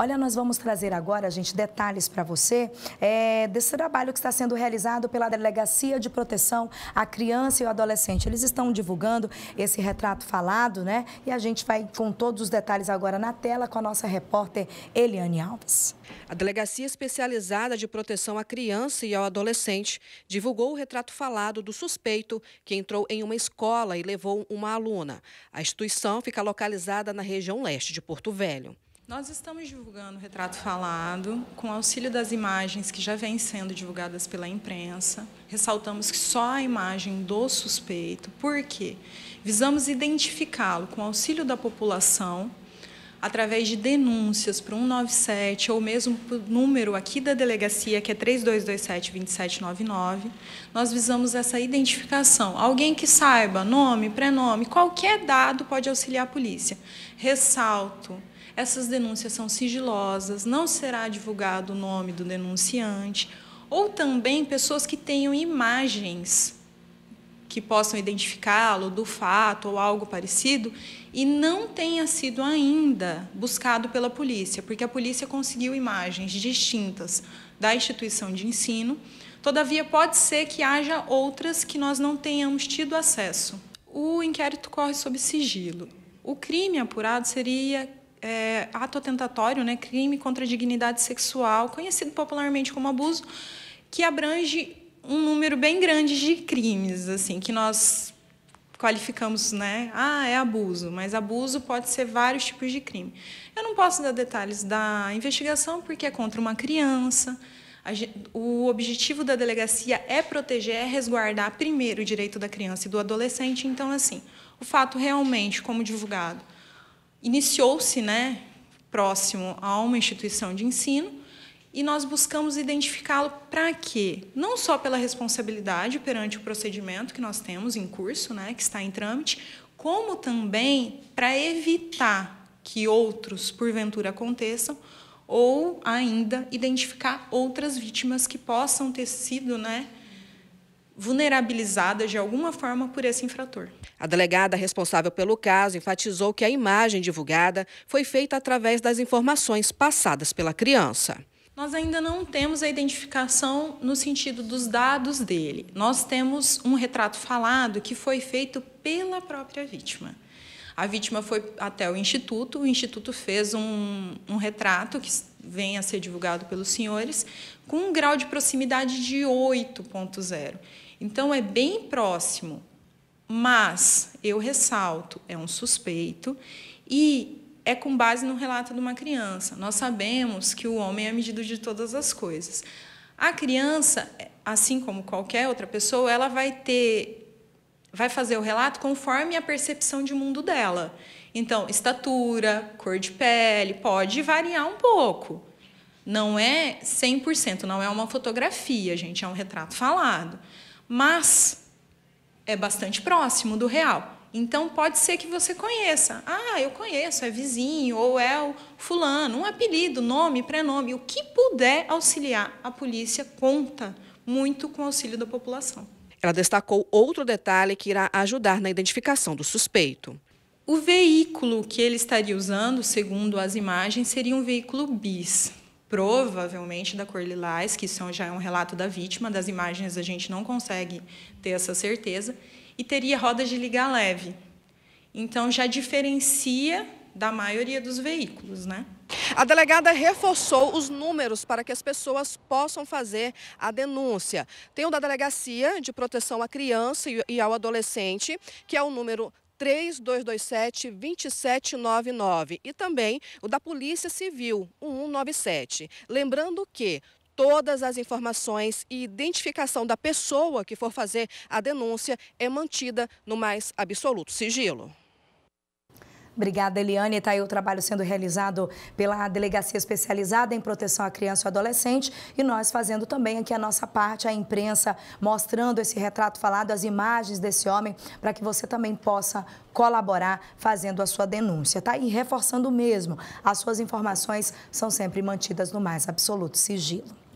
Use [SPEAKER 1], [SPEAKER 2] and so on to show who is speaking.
[SPEAKER 1] Olha, nós vamos trazer agora, gente, detalhes para você é, desse trabalho que está sendo realizado pela Delegacia de Proteção à Criança e ao Adolescente. Eles estão divulgando esse retrato falado, né? E a gente vai com todos os detalhes agora na tela com a nossa repórter Eliane Alves. A
[SPEAKER 2] Delegacia Especializada de Proteção à Criança e ao Adolescente divulgou o retrato falado do suspeito que entrou em uma escola e levou uma aluna. A instituição fica localizada na região leste de Porto Velho.
[SPEAKER 3] Nós estamos divulgando o retrato
[SPEAKER 2] falado com auxílio das imagens que já vêm sendo divulgadas pela
[SPEAKER 3] imprensa. Ressaltamos que só a imagem do suspeito, por quê? Visamos identificá-lo com auxílio da população através de denúncias para o 197 ou mesmo para o número aqui da delegacia, que é 3227-2799, nós visamos essa identificação. Alguém que saiba nome, prenome, qualquer dado pode auxiliar a polícia. Ressalto essas denúncias são sigilosas, não será divulgado o nome do denunciante, ou também pessoas que tenham imagens que possam identificá-lo do fato ou algo parecido e não tenha sido ainda buscado pela polícia, porque a polícia conseguiu imagens distintas da instituição de ensino. Todavia, pode ser que haja outras que nós não tenhamos tido acesso. O inquérito corre sob sigilo. O crime apurado seria é, ato atentatório, né, crime contra a dignidade sexual, conhecido popularmente como abuso, que abrange um número bem grande de crimes, assim, que nós qualificamos, né? Ah, é abuso, mas abuso pode ser vários tipos de crime. Eu não posso dar detalhes da investigação porque é contra uma criança. O objetivo da delegacia é proteger, é resguardar primeiro o direito da criança e do adolescente. Então, assim, o fato realmente, como divulgado, Iniciou-se, né, próximo a uma instituição de ensino e nós buscamos identificá-lo para quê? Não só pela responsabilidade perante o procedimento que nós temos em curso, né, que está em trâmite, como também para evitar que outros, porventura, aconteçam, ou ainda identificar outras vítimas que possam ter sido né,
[SPEAKER 2] vulnerabilizadas de alguma forma por esse infrator. A delegada responsável pelo caso enfatizou que a imagem divulgada foi feita através das informações passadas pela criança.
[SPEAKER 3] Nós ainda não temos a identificação no sentido dos dados dele. Nós temos um retrato falado que foi feito pela própria vítima. A vítima foi até o instituto, o instituto fez um, um retrato que vem a ser divulgado pelos senhores, com um grau de proximidade de 8.0. Então, é bem próximo, mas, eu ressalto, é um suspeito e é com base no relato de uma criança. Nós sabemos que o homem é medido de todas as coisas. A criança, assim como qualquer outra pessoa, ela vai ter vai fazer o relato conforme a percepção de mundo dela. Então, estatura, cor de pele, pode variar um pouco. Não é 100%, não é uma fotografia, gente, é um retrato falado. Mas é bastante próximo do real. Então, pode ser que você conheça. Ah, eu conheço, é vizinho, ou é o fulano, um apelido, nome, prenome, o que puder auxiliar. A polícia conta muito com o auxílio da população.
[SPEAKER 2] Ela destacou outro detalhe que irá ajudar na identificação do suspeito.
[SPEAKER 3] O veículo que ele estaria usando, segundo as imagens, seria um veículo bis, provavelmente da cor lilás, que isso já é um relato da vítima, das imagens a gente não consegue ter essa certeza, e teria rodas de liga leve. Então já diferencia da maioria dos veículos, né?
[SPEAKER 2] A delegada reforçou os números para que as pessoas possam fazer a denúncia. Tem o da Delegacia de Proteção à Criança e ao Adolescente, que é o número 3227-2799 e também o da Polícia Civil, 197. Lembrando que todas as informações e identificação da pessoa que for fazer a denúncia é mantida no mais absoluto sigilo.
[SPEAKER 1] Obrigada, Eliane. Está aí o trabalho sendo realizado pela Delegacia Especializada em Proteção à Criança e Adolescente e nós fazendo também aqui a nossa parte, a imprensa, mostrando esse retrato falado, as imagens desse homem, para que você também possa colaborar fazendo a sua denúncia, tá? E reforçando mesmo, as suas informações são sempre mantidas no mais absoluto sigilo.